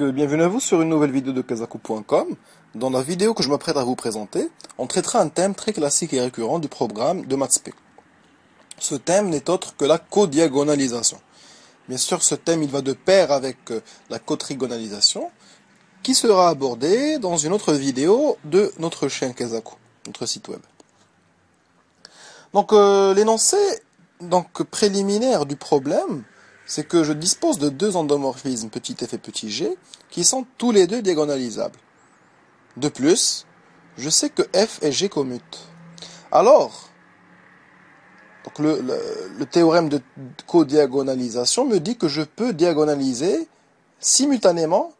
Euh, bienvenue à vous sur une nouvelle vidéo de kazaku.com. Dans la vidéo que je m'apprête à vous présenter, on traitera un thème très classique et récurrent du programme de MathsP. Ce thème n'est autre que la codiagonalisation. Bien sûr, ce thème il va de pair avec euh, la cotrigonalisation, qui sera abordée dans une autre vidéo de notre chaîne Kazaku, notre site web. Donc euh, l'énoncé donc préliminaire du problème c'est que je dispose de deux endomorphismes petit f et petit g qui sont tous les deux diagonalisables. De plus, je sais que f et g commutent. Alors, donc le, théorème de codiagonalisation me dit que je peux diagonaliser simultanément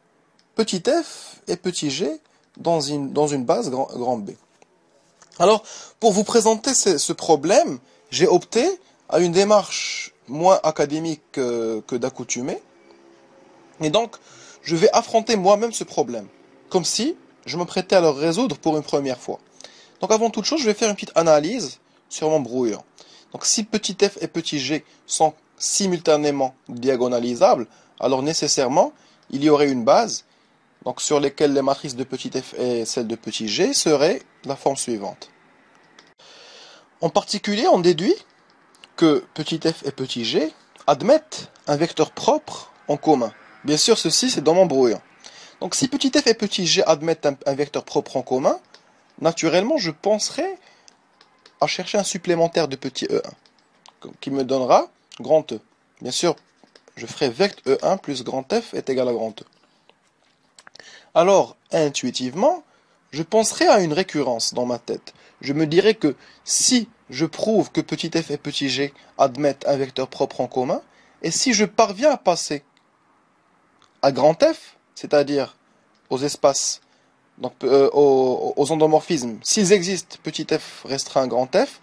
petit f et petit g dans une, dans une base grand, B. Alors, pour vous présenter ce, ce problème, j'ai opté à une démarche moins académique que, d'accoutumé. Et donc, je vais affronter moi-même ce problème, comme si je me prêtais à le résoudre pour une première fois. Donc avant toute chose, je vais faire une petite analyse sur mon brouillon. Donc si petit f et petit g sont simultanément diagonalisables, alors nécessairement, il y aurait une base donc sur laquelle les matrices de petit f et celle de petit g seraient la forme suivante. En particulier, on déduit que petit f et petit g admettent un vecteur propre en commun. Bien sûr, ceci, c'est dans mon brouillon. Donc si petit f et petit g admettent un, vecteur propre en commun, naturellement, je penserai à chercher un supplémentaire de petit e1, qui me donnera grand E. Bien sûr, je ferai vecte E1 plus grand F est égal à grand E. Alors, intuitivement, je penserai à une récurrence dans ma tête. Je me dirais que si je prouve que petit f et petit g admettent un vecteur propre en commun, et si je parviens à passer à grand F, c'est-à-dire aux espaces, donc, euh, aux, endomorphismes, s'ils existent, petit f restera un grand F,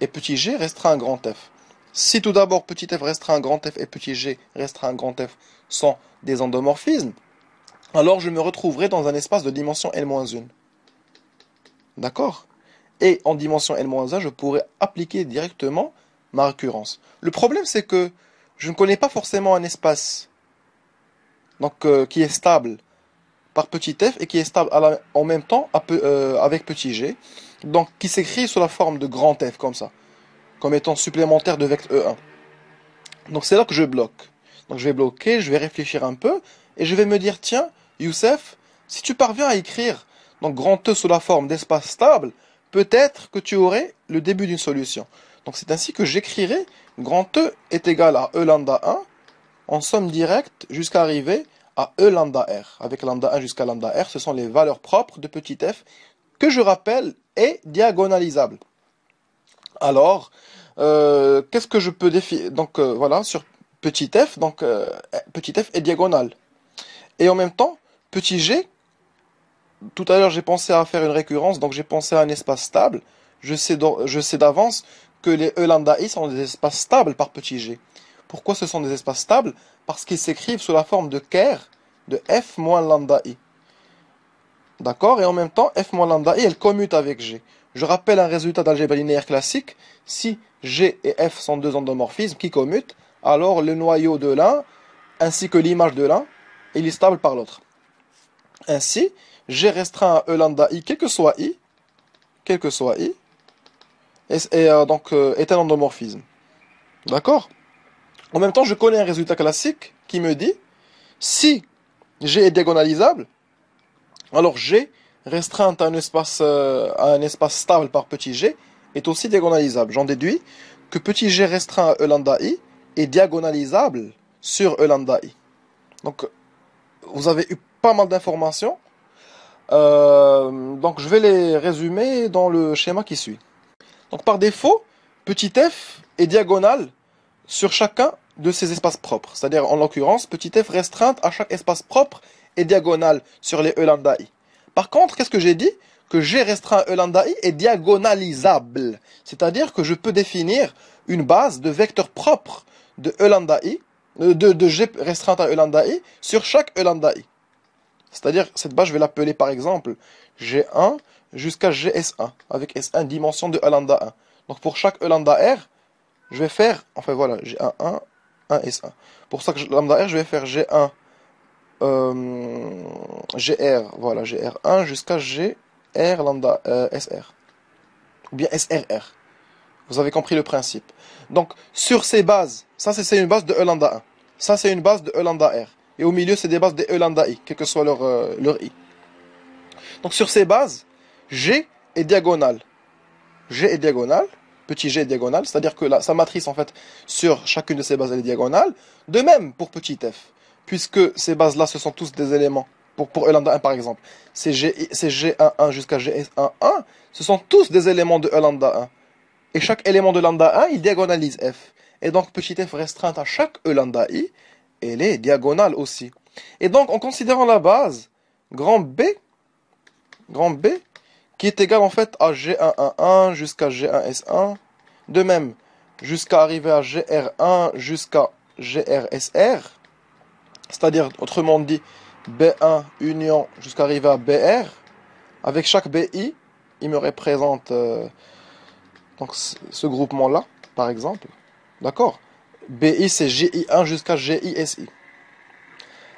et petit g restera un grand F. Si tout d'abord petit f restera un grand F et petit g restera un grand F sans des endomorphismes, alors je me retrouverai dans un espace de dimension L-1. D'accord et en dimension N-1, je pourrais appliquer directement ma récurrence. Le problème, c'est que je ne connais pas forcément un espace euh, qui est stable par petit f et qui est stable en même temps euh, avec petit g, donc qui s'écrit sous la forme de grand F comme ça, comme étant supplémentaire de vecteur E1. Donc c'est là que je bloque. Donc je vais bloquer, je vais réfléchir un peu et je vais me dire tiens, Youssef, si tu parviens à écrire donc grand E sous la forme d'espace stable, peut-être que tu aurais le début d'une solution. Donc c'est ainsi que j'écrirai grand E est égal à E lambda 1 en somme directe jusqu'à arriver à E lambda R. Avec lambda 1 jusqu'à lambda R, ce sont les valeurs propres de petit f que je rappelle est diagonalisable. Alors, euh, qu'est-ce que je peux définir Donc euh, voilà, sur petit f, donc euh, petit f est diagonal. Et en même temps, petit g tout à l'heure j'ai pensé à faire une récurrence, donc j'ai pensé à un espace stable. Je sais, je sais d'avance que les e lambda i sont des espaces stables par petit g. Pourquoi ce sont des espaces stables Parce qu'ils s'écrivent sous la forme de ker de f moins lambda i. D'accord Et en même temps, f moins lambda i, elle commute avec g. Je rappelle un résultat d'algèbre linéaire classique. Si g et f sont deux endomorphismes qui commutent, alors le noyau de l'un ainsi que l'image de l'un, il est stable par l'autre. Ainsi, G restreint à E lambda I, quel que soit I, quel que soit I, euh, donc est euh, un endomorphisme. D'accord En même temps, je connais un résultat classique qui me dit si G est diagonalisable, alors G restreint à un espace, euh, à un espace stable par petit g est aussi diagonalisable. J'en déduis que petit g restreint à E lambda i est diagonalisable sur E lambda i. Donc, vous avez eu pas mal d'informations euh, donc je vais les résumer dans le schéma qui suit. Donc par défaut, petit f est diagonale sur chacun de ces espaces propres. C'est-à-dire en l'occurrence, petit f restreinte à chaque espace propre est diagonale sur les E lambda i. Par contre, qu'est-ce que j'ai dit Que G restreint E lambda i est diagonalisable. C'est-à-dire que je peux définir une base de vecteurs propres de E i, euh, de, de G restreinte à E lambda i sur chaque E lambda i. C'est-à-dire, cette base, je vais l'appeler par exemple G1 jusqu'à GS1, avec S1 dimension de E 1. Donc pour chaque E lambda R, je vais faire, enfin voilà, G1, 1, 1, s 1 Pour chaque lambda R, je vais faire G1, euh, GR, voilà, GR1 jusqu'à GR lambda euh, SR. Ou bien SRR. Vous avez compris le principe. Donc sur ces bases, ça c'est une base de E lambda 1. Ça c'est une base de E lambda R. Et au milieu, c'est des bases des e I, quel que soit euh, leur, I. Donc sur ces bases, G est diagonale. G est diagonale, petit g est diagonale, c'est-à-dire que sa matrice, en fait, sur chacune de ces bases, elle est diagonale. De même pour petit f, puisque ces bases-là, ce sont tous des éléments. Pour, pour e lambda 1, par exemple, c'est, g, 11 jusqu'à g 11 ce sont tous des éléments de e lambda 1. Et chaque élément de lambda 1, il diagonalise f. Et donc, petit f restreint à chaque lambda i elle est diagonale aussi. Et donc, en considérant la base, grand B, grand B, qui est égal en fait à G111 jusqu'à G1S1, de même jusqu'à arriver à GR1 jusqu'à GRSR, c'est-à-dire autrement dit B1 union jusqu'à arriver à BR, avec chaque BI, il me représente euh, donc ce groupement-là, par exemple. D'accord BI c'est GI1 jusqu'à GISI.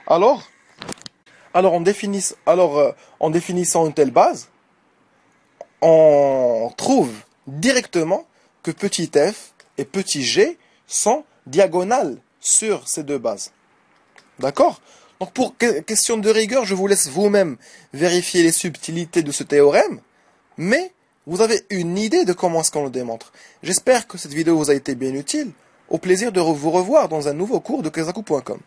Alors, alors, alors euh, en définissant une telle base, on trouve directement que petit f et petit g sont diagonales sur ces deux bases. D'accord Donc pour question de rigueur, je vous laisse vous-même vérifier les subtilités de ce théorème, mais vous avez une idée de comment est-ce qu'on le démontre. J'espère que cette vidéo vous a été bien utile. Au plaisir de vous revoir dans un nouveau cours de Kazaku.com.